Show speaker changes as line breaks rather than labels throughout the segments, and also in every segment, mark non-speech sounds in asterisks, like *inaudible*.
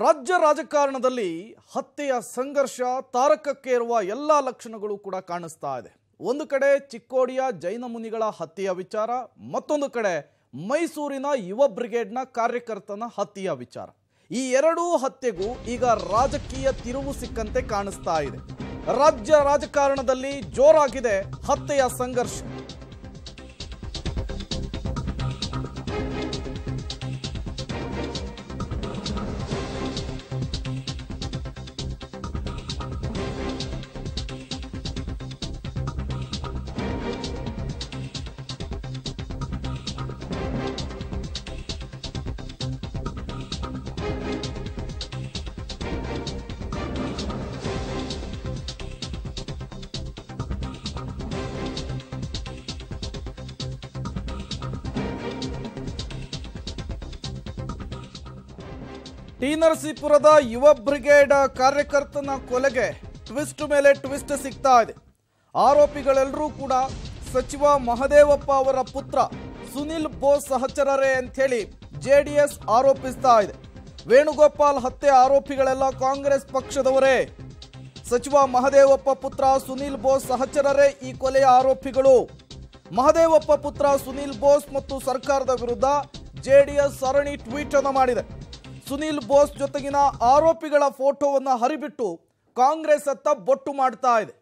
ರಾಜ್ಯ ರಾಜಕಾರಣದಲ್ಲಿ ಹತ್ಯೆಯ ಸಂಘರ್ಷ ತಾರಕಕ್ಕೆ ಇರುವ ಎಲ್ಲ ಲಕ್ಷಣಗಳು ಕೂಡ ಕಾಣಿಸ್ತಾ ಇದೆ ಒಂದು ಕಡೆ ಚಿಕ್ಕೋಡಿಯ ಜೈನ ಮುನಿಗಳ ಹತ್ಯೆಯ ವಿಚಾರ ಮತ್ತೊಂದು ಕಡೆ ಮೈಸೂರಿನ ಯುವ ಬ್ರಿಗೇಡ್ನ ಕಾರ್ಯಕರ್ತನ ಹತ್ಯೆಯ ವಿಚಾರ ಈ ಎರಡೂ ಹತ್ಯೆಗೂ ಈಗ ರಾಜಕೀಯ ತಿರುವು ಸಿಕ್ಕಂತೆ ಕಾಣಿಸ್ತಾ ಇದೆ ರಾಜ್ಯ ರಾಜಕಾರಣದಲ್ಲಿ ಜೋರಾಗಿದೆ ಹತ್ಯೆಯ ಸಂಘರ್ಷ ಟಿ ಯುವ ಬ್ರಿಗೇಡ್ ಕಾರ್ಯಕರ್ತನ ಕೊಲೆಗೆ ಟ್ವಿಸ್ಟ್ ಮೇಲೆ ಟ್ವಿಸ್ಟ್ ಸಿಗ್ತಾ ಇದೆ ಆರೋಪಿಗಳೆಲ್ಲರೂ ಕೂಡ ಸಚಿವ ಮಹದೇವಪ್ಪ ಅವರ ಪುತ್ರ ಸುನಿಲ್ ಬೋಸ್ ಸಹಚರರೇ ಅಂಥೇಳಿ ಜೆ ಡಿ ಎಸ್ ಆರೋಪಿಸ್ತಾ ಇದೆ ವೇಣುಗೋಪಾಲ್ ಹತ್ಯೆ ಆರೋಪಿಗಳೆಲ್ಲ ಕಾಂಗ್ರೆಸ್ ಪಕ್ಷದವರೇ ಸಚಿವ ಮಹದೇವಪ್ಪ ಪುತ್ರ ಸುನಿಲ್ ಬೋಸ್ ಸಹಚರರೇ ಈ ಕೊಲೆಯ ಆರೋಪಿಗಳು ಮಹದೇವಪ್ಪ ಪುತ್ರ ಸುನಿಲ್ ಬೋಸ್ ಮತ್ತು ಸರ್ಕಾರದ ವಿರುದ್ಧ ಜೆಡಿಎಸ್ ಸರಣಿ ಟ್ವೀಟ್ ಅನ್ನು ಮಾಡಿದೆ ಸುನೀಲ್ ಬೋಸ್ ಜೊತೆಗಿನ ಆರೋಪಿಗಳ ಫೋಟೋವನ್ನು ಹರಿಬಿಟ್ಟು ಕಾಂಗ್ರೆಸ್ ಅತ್ತ ಬೊಟ್ಟು ಮಾಡ್ತಾ ಇದೆ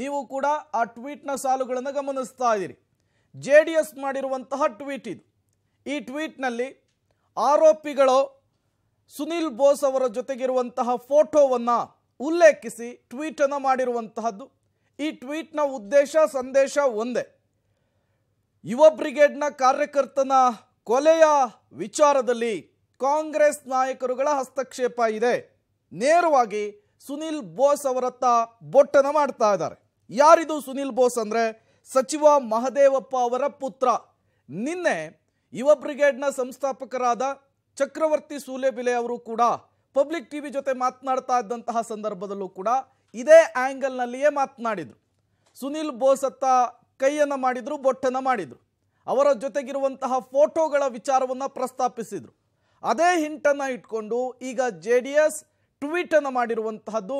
ನೀವು ಕೂಡ ಆ ಟ್ವೀಟ್ನ ಸಾಲುಗಳನ್ನು ಗಮನಿಸ್ತಾ ಇದ್ದೀರಿ ಜೆ ಡಿ ಎಸ್ ಮಾಡಿರುವಂತಹ ಟ್ವೀಟ್ ಇದು ಈ ಟ್ವೀಟ್ನಲ್ಲಿ ಆರೋಪಿಗಳು ಸುನೀಲ್ ಬೋಸ್ ಅವರ ಜೊತೆಗಿರುವಂತಹ ಫೋಟೋವನ್ನು ಉಲ್ಲೇಖಿಸಿ ಟ್ವೀಟನ್ನು ಮಾಡಿರುವಂತಹದ್ದು ಈ ಟ್ವೀಟ್ನ ಉದ್ದೇಶ ಸಂದೇಶ ಒಂದೇ ಯುವ ಬ್ರಿಗೇಡ್ನ ಕಾರ್ಯಕರ್ತನ ಕೊಲೆಯ ವಿಚಾರದಲ್ಲಿ ಕಾಂಗ್ರೆಸ್ ನಾಯಕರುಗಳ ಹಸ್ತಕ್ಷೇಪ ಇದೆ ನೇರವಾಗಿ ಸುನಿಲ್ ಬೋಸ್ ಅವರತ್ತ ಬೊಟ್ಟನ ಮಾಡ್ತಾ ಇದ್ದಾರೆ ಯಾರಿದು ಸುನಿಲ್ ಬೋಸ್ ಅಂದರೆ ಸಚಿವ ಮಹದೇವಪ್ಪ ಅವರ ಪುತ್ರ ನಿನ್ನೆ ಯುವ ಬ್ರಿಗೇಡ್ನ ಸಂಸ್ಥಾಪಕರಾದ ಚಕ್ರವರ್ತಿ ಸೂಲೆಬಿಲೆ ಅವರು ಕೂಡ ಪಬ್ಲಿಕ್ ಟಿ ವಿ ಜೊತೆ ಮಾತನಾಡ್ತಾ ಇದ್ದಂತಹ ಸಂದರ್ಭದಲ್ಲೂ ಕೂಡ ಇದೇ ಆ್ಯಂಗಲ್ನಲ್ಲಿಯೇ ಮಾತನಾಡಿದರು ಸುನಿಲ್ ಬೋಸ್ ಅತ್ತ ಕೈಯನ್ನು ಮಾಡಿದರು ಬೊಟ್ಟನ್ನು ಮಾಡಿದರು ಅವರ ಜೊತೆಗಿರುವಂತಹ ಫೋಟೋಗಳ ವಿಚಾರವನ್ನು ಪ್ರಸ್ತಾಪಿಸಿದರು ಅದೇ ಹಿಂಟನ್ನು ಇಟ್ಕೊಂಡು ಈಗ ಜೆ ಡಿ ಎಸ್ ಟ್ವೀಟನ್ನು ಮಾಡಿರುವಂತಹದ್ದು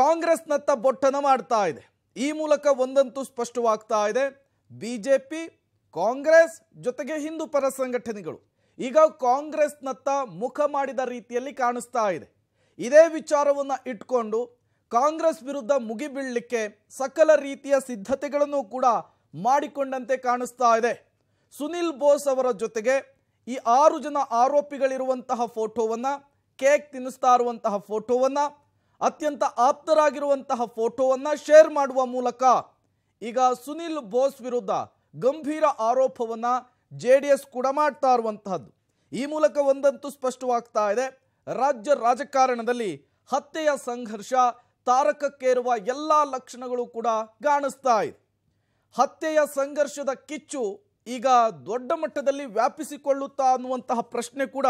ಕಾಂಗ್ರೆಸ್ನತ್ತ ಬೊಟ್ಟನ ಮಾಡ್ತಾ ಇದೆ ಈ ಮೂಲಕ ಒಂದಂತೂ ಸ್ಪಷ್ಟವಾಗ್ತಾ ಇದೆ ಬಿ ಜೆ ಪಿ ಕಾಂಗ್ರೆಸ್ ಜೊತೆಗೆ ಹಿಂದೂ ಪರ ಸಂಘಟನೆಗಳು ಈಗ ಕಾಂಗ್ರೆಸ್ನತ್ತ ಮುಖ ಮಾಡಿದ ರೀತಿಯಲ್ಲಿ ಕಾಣಿಸ್ತಾ ಇದೆ ಇದೇ ವಿಚಾರವನ್ನು ಇಟ್ಕೊಂಡು ಕಾಂಗ್ರೆಸ್ ವಿರುದ್ಧ ಮುಗಿಬೀಳಲಿಕ್ಕೆ ಸಕಲ ರೀತಿಯ ಸಿದ್ಧತೆಗಳನ್ನು ಕೂಡ ಮಾಡಿಕೊಂಡಂತೆ ಕಾಣಿಸ್ತಾ ಇದೆ ಸುನಿಲ್ ಬೋಸ್ ಅವರ ಜೊತೆಗೆ ಈ ಆರು ಜನ ಆರೋಪಿಗಳಿರುವಂತಹ ಫೋಟೋವನ್ನು ಕೇಕ್ ತಿನ್ನಿಸ್ತಾ ಇರುವಂತಹ ಫೋಟೋವನ್ನು ಅತ್ಯಂತ ಆಪ್ತರಾಗಿರುವಂತಹ ಫೋಟೋವನ್ನು ಶೇರ್ ಮಾಡುವ ಮೂಲಕ ಈಗ ಸುನಿಲ್ ಬೋಸ್ ವಿರುದ್ಧ ಗಂಭೀರ ಆರೋಪವನ್ನು ಜೆ ಡಿ ಎಸ್ ಕೂಡ ಮಾಡ್ತಾ ಇರುವಂತಹದ್ದು ಈ ಮೂಲಕ ಒಂದಂತೂ ಸ್ಪಷ್ಟವಾಗ್ತಾ ಇದೆ ರಾಜ್ಯ ರಾಜಕಾರಣದಲ್ಲಿ ಹತ್ಯೆಯ ಸಂಘರ್ಷ ತಾರಕಕ್ಕೇರುವ ಎಲ್ಲ ಲಕ್ಷಣಗಳು ಕೂಡ ಕಾಣಿಸ್ತಾ ಇದೆ ಹತ್ಯೆಯ ಸಂಘರ್ಷದ ಕಿಚ್ಚು ಈಗ ದೊಡ್ಡ ಮಟ್ಟದಲ್ಲಿ ವ್ಯಾಪಿಸಿಕೊಳ್ಳುತ್ತಾ ಅನ್ನುವಂತಹ ಪ್ರಶ್ನೆ ಕೂಡ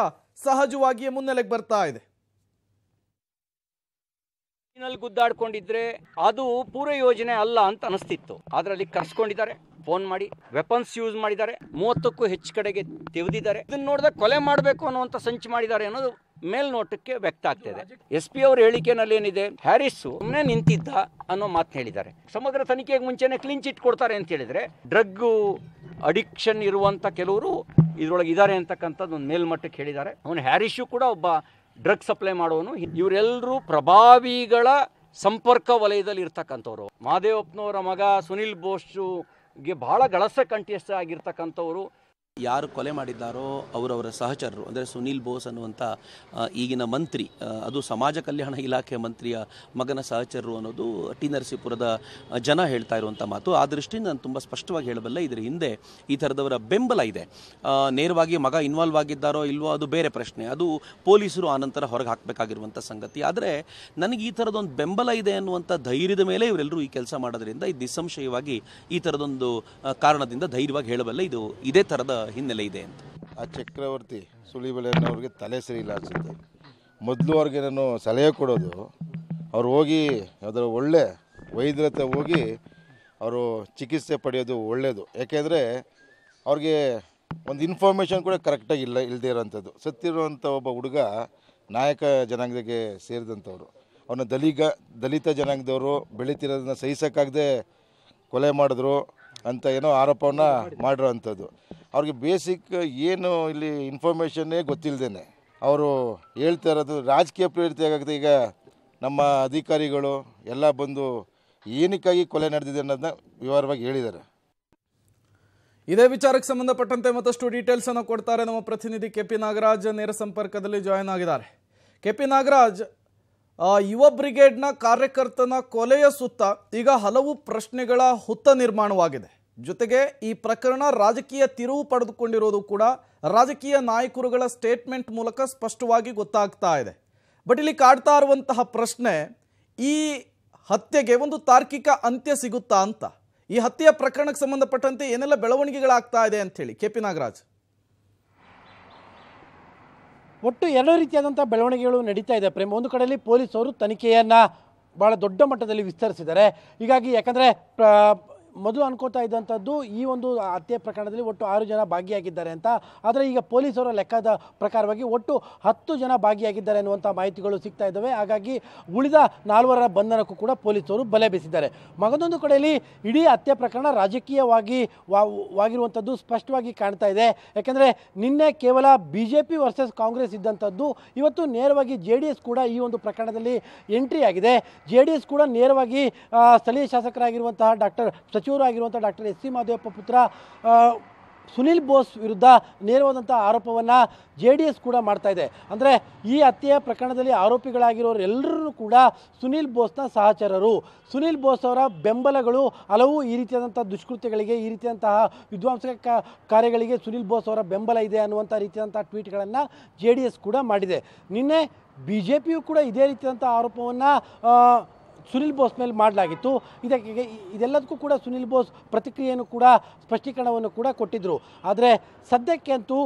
ಸಹಜವಾಗಿಯೇ ಮುನ್ನೆಲೆಗೆ ಬರ್ತಾ ಇದೆ ಗುದ್ದಾಡ್ಕೊಂಡಿದ್ರೆ ಅದು ಪೂರ ಯೋಜನೆ ಅಲ್ಲ ಅಂತ ಅನಿಸ್ತಿತ್ತು ಅದರಲ್ಲಿ ಕರ್ಸ್ಕೊಂಡಿದ್ದಾರೆ ಫೋನ್ ಮಾಡಿ ವೆಪನ್ಸ್ ಯೂಸ್ ಮಾಡಿದ್ದಾರೆ ಮೂವತ್ತಕ್ಕೂ ಹೆಚ್ಚು ಕಡೆಗೆ ತೆಗೆದಿದ್ದಾರೆ ಇದನ್ನ ನೋಡಿದ್ರೆ ಕೊಲೆ ಮಾಡಬೇಕು ಅನ್ನುವಂಥ ಸಂಚು ಮಾಡಿದ್ದಾರೆ ಅನ್ನೋದು ಮೇಲ್ನೋಟಕ್ಕೆ ವ್ಯಕ್ತ ಆಗ್ತಿದೆ ಎಸ್ ಪಿ ಅವರ ಹೇಳಿಕೆನಲ್ಲಿ ಏನಿದೆ ಹ್ಯಾರಿಸ್ ಸುಮ್ಮನೆ ನಿಂತಿದ್ದ ಅನ್ನೋ ಮಾತು ಹೇಳಿದ್ದಾರೆ ಸಮಗ್ರ ತನಿಖೆಗೆ ಮುಂಚೆನೆ ಕ್ಲೀನ್ ಚಿಟ್ ಕೊಡ್ತಾರೆ ಅಂತ ಹೇಳಿದ್ರೆ ಡ್ರಗ್ ಅಡಿಕ್ಷನ್ ಇರುವಂಥ ಕೆಲವರು ಇದರೊಳಗೆ ಇದ್ದಾರೆ ಅಂತಕ್ಕಂಥದ್ದು ಒಂದು ಮೇಲ್ಮಟ್ಟಕ್ಕೆ ಹೇಳಿದ್ದಾರೆ ಅವನು ಹ್ಯಾರಿಶು ಕೂಡ ಒಬ್ಬ ಡ್ರಗ್ ಸಪ್ಲೈ ಮಾಡೋನು ಇವರೆಲ್ಲರೂ ಪ್ರಭಾವಿಗಳ ಸಂಪರ್ಕ ವಲಯದಲ್ಲಿ ಇರ್ತಕ್ಕಂಥವ್ರು ಮಹಾದೇವಪ್ಪನವರ ಮಗ ಸುನಿಲ್ ಬೋಸ್ಗೆ ಭಾಳ ಗಳಸ ಕಂಠಸ್ಥ ಆಗಿರ್ತಕ್ಕಂಥವ್ರು ಯಾರು ಕೊಲೆ ಮಾಡಿದ್ದಾರೋ ಅವರವರ ಸಹಚರರು ಅಂದರೆ ಸುನೀಲ್ ಬೋಸ್ ಅನ್ನುವಂಥ ಈಗಿನ ಮಂತ್ರಿ ಅದು ಸಮಾಜ ಕಲ್ಯಾಣ ಇಲಾಖೆ ಮಂತ್ರಿಯ ಮಗನ ಸಹಚರರು ಅನ್ನೋದು ಟಿ ನರಸೀಪುರದ ಜನ ಹೇಳ್ತಾ ಇರುವಂಥ ಮಾತು ಆ ದೃಷ್ಟಿಯಿಂದ ನಾನು ತುಂಬ ಸ್ಪಷ್ಟವಾಗಿ ಹೇಳಬಲ್ಲ ಇದರ ಹಿಂದೆ ಈ ಥರದವರ ಬೆಂಬಲ ಇದೆ ನೇರವಾಗಿ ಮಗ ಇನ್ವಾಲ್ವ್ ಆಗಿದ್ದಾರೋ ಇಲ್ವೋ ಅದು ಬೇರೆ ಪ್ರಶ್ನೆ ಅದು ಪೊಲೀಸರು ಆನಂತರ ಹೊರಗೆ ಹಾಕಬೇಕಾಗಿರುವಂಥ ಸಂಗತಿ ಆದರೆ ನನಗೆ ಈ ಥರದೊಂದು ಬೆಂಬಲ ಇದೆ ಅನ್ನುವಂಥ ಧೈರ್ಯದ ಮೇಲೆ ಇವರೆಲ್ಲರೂ ಈ ಕೆಲಸ ಮಾಡೋದ್ರಿಂದ ಇದು ನಿಸ್ಸಂಶಯವಾಗಿ ಈ ಥರದೊಂದು ಕಾರಣದಿಂದ ಧೈರ್ಯವಾಗಿ ಹೇಳಬಲ್ಲ ಇದು ಇದೇ ಥರದ ಹಿನ್ನೆಲೆ ಇದೆ ಅಂತ ಆ ಚಕ್ರವರ್ತಿ ಅವ್ರಿಗೆ ತಲೆ ಸರಿ ಇಲ್ಲ ಅನಿಸುತ್ತೆ ಮೊದಲು ಅವ್ರಿಗೆ ನಾನು ಸಲಹೆ ಕೊಡೋದು ಅವ್ರು ಹೋಗಿ ಅದರ ಒಳ್ಳೆ ವೈದ್ಯರ ಹೋಗಿ ಅವರು ಚಿಕಿತ್ಸೆ ಪಡೆಯೋದು ಒಳ್ಳೆಯದು ಯಾಕೆಂದರೆ ಅವ್ರಿಗೆ ಒಂದು ಇನ್ಫಾರ್ಮೇಷನ್ ಕೂಡ ಕರೆಕ್ಟಾಗಿ ಇಲ್ಲ ಇಲ್ಲದೇ ಇರೋವಂಥದ್ದು ಸತ್ತಿರುವಂಥ ಒಬ್ಬ ಹುಡುಗ ನಾಯಕ ಜನಾಂಗದಕ್ಕೆ ಸೇರಿದಂಥವ್ರು ಅವನ ದಲಿಗ ದಲಿತ ಜನಾಂಗದವರು ಬೆಳೀತಿರೋದನ್ನ ಸಹಿಸೋಕ್ಕಾಗದೆ ಕೊಲೆ ಮಾಡಿದ್ರು ಅಂತ ಏನೋ ಆರೋಪವನ್ನು ಮಾಡಿರೋ ಅಂಥದ್ದು ಅವ್ರಿಗೆ ಬೇಸಿಕ್ ಏನು ಇಲ್ಲಿ ಇನ್ಫಾರ್ಮೇಷನ್ನೇ ಗೊತ್ತಿಲ್ಲದೇನೆ ಅವರು ಹೇಳ್ತಾ ಇರೋದು ರಾಜಕೀಯ ಪ್ರೇರಿತ ಆಗುತ್ತೆ ಈಗ ನಮ್ಮ ಅಧಿಕಾರಿಗಳು ಎಲ್ಲ ಬಂದು ಏನಕ್ಕಾಗಿ ಕೊಲೆ ನಡೆದಿದೆ ಅನ್ನೋದನ್ನ ವಿವರವಾಗಿ ಹೇಳಿದ್ದಾರೆ ಇದೇ ವಿಚಾರಕ್ಕೆ ಸಂಬಂಧಪಟ್ಟಂತೆ ಮತ್ತಷ್ಟು ಡೀಟೇಲ್ಸ್ ಅನ್ನು ಕೊಡ್ತಾರೆ ನಮ್ಮ ಪ್ರತಿನಿಧಿ ಕೆ ಪಿ ನಾಗರಾಜ್ ನೇರ ಸಂಪರ್ಕದಲ್ಲಿ ಜಾಯಿನ್ ಆಗಿದ್ದಾರೆ ಕೆ ಪಿ ನಾಗರಾಜ್ ಯುವ ಬ್ರಿಗೇಡ್ನ ಕಾರ್ಯಕರ್ತನ ಕೊಲೆಯ ಸುತ್ತ ಈಗ ಹಲವು ಪ್ರಶ್ನೆಗಳ ಹುತ್ತ ನಿರ್ಮಾಣವಾಗಿದೆ ಜೊತೆಗೆ ಈ ಪ್ರಕರಣ ರಾಜಕೀಯ ತಿರುವು ಪಡೆದುಕೊಂಡಿರೋದು ಕೂಡ ರಾಜಕೀಯ ನಾಯಕರುಗಳ ಸ್ಟೇಟ್ಮೆಂಟ್ ಮೂಲಕ ಸ್ಪಷ್ಟವಾಗಿ ಗೊತ್ತಾಗ್ತಾ ಇದೆ ಬಟ್ ಇಲ್ಲಿ ಕಾಡ್ತಾ ಇರುವಂತಹ ಪ್ರಶ್ನೆ ಈ ಹತ್ಯೆಗೆ ಒಂದು ತಾರ್ಕಿಕ ಅಂತ್ಯ ಸಿಗುತ್ತಾ ಅಂತ ಈ ಹತ್ಯೆಯ ಪ್ರಕರಣಕ್ಕೆ ಸಂಬಂಧಪಟ್ಟಂತೆ ಏನೆಲ್ಲ ಬೆಳವಣಿಗೆಗಳಾಗ್ತಾ ಇದೆ ಹೇಳಿ
ಕೆ ಪಿ ನಾಗರಾಜ್ ಒಟ್ಟು ಎರಡು ರೀತಿಯಾದಂಥ ಬೆಳವಣಿಗೆಗಳು ನಡೀತಾ ಇದೆ ಪ್ರೇಮ್ ಒಂದು ಕಡೆಯಲ್ಲಿ ಪೊಲೀಸರು ತನಿಖೆಯನ್ನು ಭಾಳ ದೊಡ್ಡ ಮಟ್ಟದಲ್ಲಿ ವಿಸ್ತರಿಸಿದ್ದಾರೆ ಹೀಗಾಗಿ ಯಾಕಂದರೆ ಮೊದಲು ಅನ್ಕೋತಾ ಇದ್ದಂಥದ್ದು ಈ ಒಂದು ಹತ್ಯೆ ಪ್ರಕರಣದಲ್ಲಿ ಒಟ್ಟು ಆರು ಜನ ಭಾಗಿಯಾಗಿದ್ದಾರೆ ಅಂತ ಆದರೆ ಈಗ ಪೊಲೀಸರ ಲೆಕ್ಕದ ಪ್ರಕಾರವಾಗಿ ಒಟ್ಟು ಹತ್ತು ಜನ ಭಾಗಿಯಾಗಿದ್ದಾರೆ ಎನ್ನುವಂಥ ಮಾಹಿತಿಗಳು ಸಿಗ್ತಾ ಇದ್ದಾವೆ ಹಾಗಾಗಿ ಉಳಿದ ನಾಲ್ವರ ಬಂಧನಕ್ಕೂ ಕೂಡ ಪೊಲೀಸರು ಬಲೆ ಬೀಸಿದ್ದಾರೆ ಮಗದೊಂದು ಕಡೆಯಲ್ಲಿ ಇಡೀ ಹತ್ಯೆ ಪ್ರಕರಣ ರಾಜಕೀಯವಾಗಿ ವಾಗಿರುವಂಥದ್ದು ಸ್ಪಷ್ಟವಾಗಿ ಕಾಣ್ತಾ ಇದೆ ಯಾಕೆಂದರೆ ನಿನ್ನೆ ಕೇವಲ B J P versus Congress ಇದ್ದಂಥದ್ದು ಇವತ್ತು ನೇರವಾಗಿ ಜೆ ಡಿ ಎಸ್ ಕೂಡ ಈ ಒಂದು ಪ್ರಕರಣದಲ್ಲಿ ಎಂಟ್ರಿ ಆಗಿದೆ ಜೆ ಡಿ ಎಸ್ ಕೂಡ ನೇರವಾಗಿ ಸ್ಥಳೀಯ ಶಾಸಕರಾಗಿರುವಂತಹ ಡಾಕ್ಟರ್ ಆಗಿರುವಂಥ ಡಾಕ್ಟರ್ ಎಸ್ ಸಿ ಮಾದೇವಪ್ಪ ಪುತ್ರ ಸುನಿಲ್ ಬೋಸ್ ವಿರುದ್ಧ ನೇರವಾದಂಥ ಆರೋಪವನ್ನು ಜೆ ಡಿ ಎಸ್ ಕೂಡ ಮಾಡ್ತಾ ಇದೆ ಅಂದರೆ ಈ ಹತ್ಯೆಯ ಪ್ರಕರಣದಲ್ಲಿ ಆರೋಪಿಗಳಾಗಿರೋರೆಲ್ಲರೂ ಕೂಡ ಸುನಿಲ್ ಬೋಸ್ನ ಸಹಚರರು ಸುನಿಲ್ ಬೋಸ್ ಅವರ ಬೆಂಬಲಗಳು ಹಲವು ಈ ರೀತಿಯಾದಂಥ ದುಷ್ಕೃತ್ಯಗಳಿಗೆ ಈ ರೀತಿಯಾದಂತಹ ವಿದ್ವಾಂಸಕ ಕಾರ್ಯಗಳಿಗೆ ಸುನಿಲ್ ಬೋಸ್ ಅವರ ಬೆಂಬಲ ಇದೆ ಅನ್ನುವಂಥ ರೀತಿಯಾದಂಥ ಟ್ವೀಟ್ಗಳನ್ನು ಜೆ ಡಿ ಎಸ್ ಕೂಡ ಮಾಡಿದೆ ನಿನ್ನೆ ಬಿ ಜೆ ಪಿಯು ಕೂಡ ಇದೇ ರೀತಿಯಾದಂಥ ಆರೋಪವನ್ನು ಸುನಿಲ್ ಬೋಸ್ ಮೇಲೆ ಮಾಡಲಾಗಿತ್ತು ಇದಕ್ಕೆ ಇದೆಲ್ಲದಕ್ಕೂ ಕೂಡ ಸುನಿಲ್ ಬೋಸ್ ಪ್ರತಿಕ್ರಿಯೆಯನ್ನು ಕೂಡ ಸ್ಪಷ್ಟೀಕರಣವನ್ನು ಕೂಡ ಕೊಟ್ಟಿದ್ದರು ಆದರೆ ಸದ್ಯಕ್ಕೆ ಅಂತೂ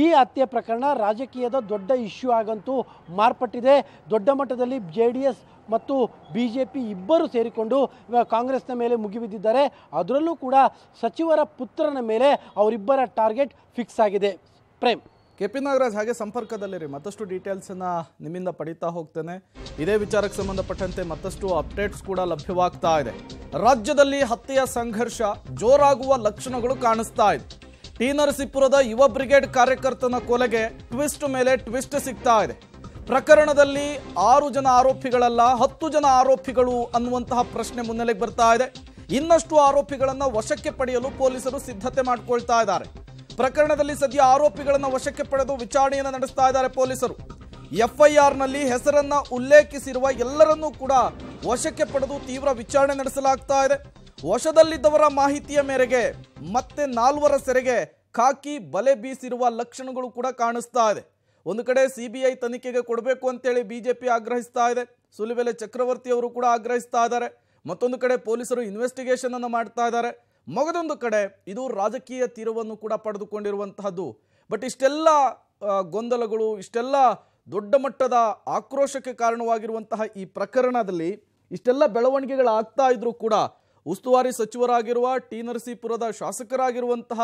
ಈ ಹತ್ಯೆ ಪ್ರಕರಣ ರಾಜಕೀಯದ ದೊಡ್ಡ ಇಶ್ಯೂ ಆಗಂತೂ ಮಾರ್ಪಟ್ಟಿದೆ ದೊಡ್ಡ ಮಟ್ಟದಲ್ಲಿ ಜೆ ಡಿ ಎಸ್ ಮತ್ತು ಬಿ ಜೆ ಪಿ ಇಬ್ಬರು ಸೇರಿಕೊಂಡು ಕಾಂಗ್ರೆಸ್ನ ಮೇಲೆ ಮುಗಿಬಿದ್ದಿದ್ದಾರೆ ಅದರಲ್ಲೂ ಕೂಡ ಸಚಿವರ ಪುತ್ರನ ಮೇಲೆ ಅವರಿಬ್ಬರ ಟಾರ್ಗೆಟ್ ಫಿಕ್ಸ್ ಆಗಿದೆ ಪ್ರೇಮ್ ಕೆ ಪಿ ನಾಗರಾಜ್ ಹಾಗೆ ಸಂಪರ್ಕದಲ್ಲಿರಿ ಮತ್ತಷ್ಟು ಡೀಟೇಲ್ಸನ್ನು
ನಿಮ್ಮಿಂದ ಪಡೀತಾ ಹೋಗ್ತೇನೆ ಇದೇ ವಿಚಾರಕ್ಕೆ ಸಂಬಂಧಪಟ್ಟಂತೆ ಮತ್ತಷ್ಟು ಅಪ್ಡೇಟ್ಸ್ ಕೂಡ ಲಭ್ಯವಾಗ್ತಾ ಇದೆ ರಾಜ್ಯದಲ್ಲಿ ಹತ್ಯೆಯ ಸಂಘರ್ಷ ಜೋರಾಗುವ ಲಕ್ಷಣಗಳು ಕಾಣಿಸ್ತಾ ಇದೆ ಟಿ ನರಸಿಪುರದ ಯುವ ಬ್ರಿಗೇಡ್ ಕಾರ್ಯಕರ್ತನ ಕೊಲೆಗೆ ಟ್ವಿಸ್ಟ್ ಮೇಲೆ ಟ್ವಿಸ್ಟ್ ಸಿಗ್ತಾ ಇದೆ ಪ್ರಕರಣದಲ್ಲಿ ಆರು ಜನ ಆರೋಪಿಗಳಲ್ಲ ಹತ್ತು ಜನ ಆರೋಪಿಗಳು ಅನ್ನುವಂತಹ ಪ್ರಶ್ನೆ ಮುನ್ನೆಲೆಗೆ ಬರ್ತಾ ಇದೆ ಇನ್ನಷ್ಟು ಆರೋಪಿಗಳನ್ನು ವಶಕ್ಕೆ ಪಡೆಯಲು ಪೊಲೀಸರು ಸಿದ್ಧತೆ ಮಾಡಿಕೊಳ್ತಾ ಇದ್ದಾರೆ ಪ್ರಕರಣದಲ್ಲಿ ಸದ್ಯ ಆರೋಪಿಗಳನ್ನು ವಶಕ್ಕೆ ಪಡೆದು ವಿಚಾರಣೆಯನ್ನು ನಡೆಸ್ತಾ ಇದ್ದಾರೆ ಪೊಲೀಸರು ಎಫ್ಐಆರ್ನಲ್ಲಿ ಹೆಸರನ್ನ ಉಲ್ಲೇಖಿಸಿರುವ ಎಲ್ಲರನ್ನೂ ಕೂಡ ವಶಕ್ಕೆ ಪಡೆದು ತೀವ್ರ ವಿಚಾರಣೆ ನಡೆಸಲಾಗ್ತಾ ಇದೆ ವಶದಲ್ಲಿದ್ದವರ ಮಾಹಿತಿಯ ಮೇರೆಗೆ ಮತ್ತೆ ನಾಲ್ವರ ಸೆರೆಗೆ ಖಾಕಿ ಬಲೆ ಬೀಸಿರುವ ಲಕ್ಷಣಗಳು ಕೂಡ ಕಾಣಿಸ್ತಾ ಇದೆ ಒಂದು ಕಡೆ ಸಿಬಿಐ ತನಿಖೆಗೆ ಕೊಡಬೇಕು ಅಂತೇಳಿ ಬಿಜೆಪಿ ಆಗ್ರಹಿಸ್ತಾ ಇದೆ ಸುಲಿವೆಲೆ ಚಕ್ರವರ್ತಿ ಅವರು ಕೂಡ ಆಗ್ರಹಿಸ್ತಾ ಇದ್ದಾರೆ ಮತ್ತೊಂದು ಕಡೆ ಪೊಲೀಸರು ಇನ್ವೆಸ್ಟಿಗೇಷನ್ ಅನ್ನು ಮಾಡ್ತಾ ಇದ್ದಾರೆ ಮಗದೊಂದು ಕಡೆ ಇದು ರಾಜಕೀಯ ತೀರವನ್ನು ಕೂಡ ಪಡೆದುಕೊಂಡಿರುವಂತಹದ್ದು ಬಟ್ ಇಷ್ಟೆಲ್ಲ ಗೊಂದಲಗಳು ಇಷ್ಟೆಲ್ಲ ದೊಡ್ಡ ಮಟ್ಟದ ಆಕ್ರೋಶಕ್ಕೆ ಕಾರಣವಾಗಿರುವಂತಹ ಈ ಪ್ರಕರಣದಲ್ಲಿ ಇಷ್ಟೆಲ್ಲ ಬೆಳವಣಿಗೆಗಳಾಗ್ತಾ ಇದ್ರೂ ಕೂಡ ಉಸ್ತುವಾರಿ ಸಚಿವರಾಗಿರುವ ಟಿ ನರಸೀಪುರದ ಶಾಸಕರಾಗಿರುವಂತಹ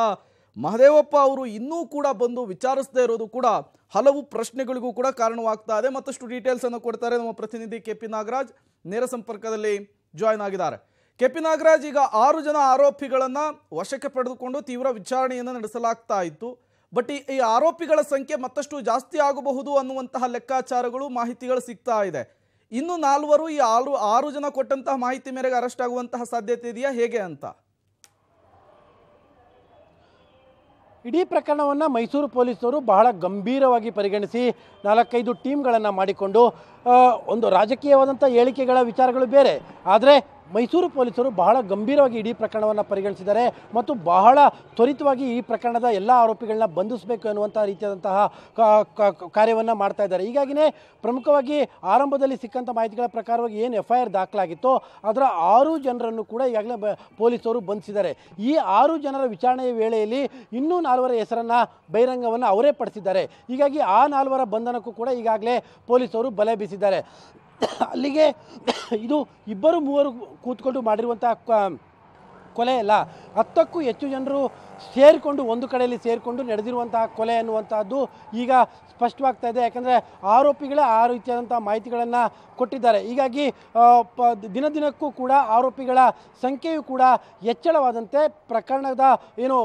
ಮಹದೇವಪ್ಪ ಅವರು ಇನ್ನೂ ಕೂಡ ಬಂದು ವಿಚಾರಿಸದೇ ಇರೋದು ಕೂಡ ಹಲವು ಪ್ರಶ್ನೆಗಳಿಗೂ ಕೂಡ ಕಾರಣವಾಗ್ತಾ ಇದೆ ಮತ್ತಷ್ಟು ಡೀಟೇಲ್ಸನ್ನು ಕೊಡ್ತಾರೆ ನಮ್ಮ ಪ್ರತಿನಿಧಿ ಕೆ ಪಿ ನಾಗರಾಜ್ ನೇರ ಸಂಪರ್ಕದಲ್ಲಿ ಜಾಯ್ನ್ ಆಗಿದ್ದಾರೆ ಕೆ ಪಿ ನಾಗರಾಜ್ ಈಗ ಆರು ಜನ ಆರೋಪಿಗಳನ್ನು ವಶಕ್ಕೆ ಪಡೆದುಕೊಂಡು ತೀವ್ರ ವಿಚಾರಣೆಯನ್ನು ನಡೆಸಲಾಗ್ತಾ ಇತ್ತು ಬಟ್ ಈ ಆರೋಪಿಗಳ ಸಂಖ್ಯೆ ಮತ್ತಷ್ಟು ಜಾಸ್ತಿ ಆಗಬಹುದು ಅನ್ನುವಂತಹ ಲೆಕ್ಕಾಚಾರಗಳು ಮಾಹಿತಿಗಳು ಸಿಗ್ತಾ ಇದೆ ಇನ್ನು ನಾಲ್ವರು ಈ ಆರು ಆರು ಜನ ಕೊಟ್ಟಂತಹ ಮಾಹಿತಿ ಮೇರೆಗೆ ಅರೆಸ್ಟ್ ಆಗುವಂತಹ ಸಾಧ್ಯತೆ ಇದೆಯಾ ಹೇಗೆ ಅಂತ
ಇಡೀ ಪ್ರಕರಣವನ್ನು ಮೈಸೂರು ಪೊಲೀಸರು ಬಹಳ ಗಂಭೀರವಾಗಿ ಪರಿಗಣಿಸಿ ನಾಲ್ಕೈದು ಟೀಮ್ಗಳನ್ನು ಮಾಡಿಕೊಂಡು ಒಂದು ರಾಜಕೀಯವಾದಂಥ ಹೇಳಿಕೆಗಳ ವಿಚಾರಗಳು ಬೇರೆ ಆದರೆ ಮೈಸೂರು ಪೊಲೀಸರು ಬಹಳ ಗಂಭೀರವಾಗಿ ಇಡೀ ಪ್ರಕರಣವನ್ನು ಪರಿಗಣಿಸಿದ್ದಾರೆ ಮತ್ತು ಬಹಳ ತ್ವರಿತವಾಗಿ ಈ ಪ್ರಕರಣದ ಎಲ್ಲ ಆರೋಪಿಗಳನ್ನ ಬಂಧಿಸಬೇಕು ಎನ್ನುವಂಥ ರೀತಿಯಾದಂತಹ ಕಾರ್ಯವನ್ನು ಮಾಡ್ತಾ ಇದ್ದಾರೆ ಹೀಗಾಗಿನೇ ಪ್ರಮುಖವಾಗಿ ಆರಂಭದಲ್ಲಿ ಸಿಕ್ಕಂಥ ಮಾಹಿತಿಗಳ ಪ್ರಕಾರವಾಗಿ ಏನು ಎಫ್ ಐ ಆರ್ ದಾಖಲಾಗಿತ್ತೋ ಅದರ ಆರು ಜನರನ್ನು ಕೂಡ ಈಗಾಗಲೇ ಪೊಲೀಸರು ಬಂಧಿಸಿದ್ದಾರೆ ಈ ಆರು ಜನರ ವಿಚಾರಣೆಯ ವೇಳೆಯಲ್ಲಿ ಇನ್ನೂ ನಾಲ್ವರ ಹೆಸರನ್ನು ಬಹಿರಂಗವನ್ನು ಅವರೇ ಪಡಿಸಿದ್ದಾರೆ ಹೀಗಾಗಿ ಆ ನಾಲ್ವರ ಬಂಧನಕ್ಕೂ ಕೂಡ ಈಗಾಗಲೇ ಪೊಲೀಸರು ಬಲೆ ಬೀಸಿದ್ದಾರೆ ಅಲ್ಲಿಗೆ *coughs* ಇದು ಇಬ್ಬರು ಮೂವರು ಕೂತ್ಕೊಂಡು ಮಾಡಿರುವಂಥ ಕೊಲೆ ಅಲ್ಲ ಹತ್ತಕ್ಕೂ ಹೆಚ್ಚು ಜನರು ಸೇರಿಕೊಂಡು ಒಂದು ಕಡೆಯಲ್ಲಿ ಸೇರಿಕೊಂಡು ನಡೆದಿರುವಂತಹ ಕೊಲೆ ಅನ್ನುವಂಥದ್ದು ಈಗ ಸ್ಪಷ್ಟವಾಗ್ತಾ ಇದೆ ಯಾಕಂದರೆ ಆರೋಪಿಗಳೇ ಆ ರೀತಿಯಾದಂಥ ಮಾಹಿತಿಗಳನ್ನು ಕೊಟ್ಟಿದ್ದಾರೆ ಹೀಗಾಗಿ ಪ ದಿನ ದಿನಕ್ಕೂ ಕೂಡ ಆರೋಪಿಗಳ ಸಂಖ್ಯೆಯು ಕೂಡ ಹೆಚ್ಚಳವಾದಂತೆ ಪ್ರಕರಣದ ಏನು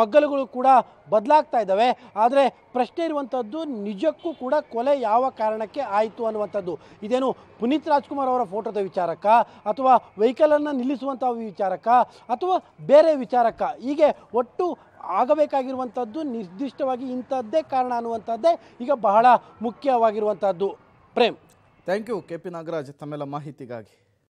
ಮಗ್ಗಲುಗಳು ಕೂಡ ಬದಲಾಗ್ತಾ ಇದ್ದಾವೆ ಆದರೆ ಪ್ರಶ್ನೆ ಇರುವಂಥದ್ದು ನಿಜಕ್ಕೂ ಕೂಡ ಕೊಲೆ ಯಾವ ಕಾರಣಕ್ಕೆ ಆಯಿತು ಅನ್ನುವಂಥದ್ದು ಇದೇನು ಪುನೀತ್ ರಾಜ್ಕುಮಾರ್ ಅವರ ಫೋಟೋದ ವಿಚಾರಕ್ಕ ಅಥವಾ ವೆಹಿಕಲನ್ನು ನಿಲ್ಲಿಸುವಂಥ ವಿಚಾರಕ್ಕ ಅಥವಾ ಬೇರೆ ವಿಚಾರಕ್ಕ ಹೀಗೆ ಒಟ್ಟು ಆಗಬೇಕಾಗಿರುವಂಥದ್ದು ನಿರ್ದಿಷ್ಟವಾಗಿ ಇಂಥದ್ದೇ ಕಾರಣ ಅನ್ನುವಂಥದ್ದೇ ಈಗ ಬಹಳ ಮುಖ್ಯವಾಗಿರುವಂಥದ್ದು Prem thank you K P Nagaraj ತಮ್ಮೆಲ್ಲ ಮಾಹಿತಿಗಾಗಿ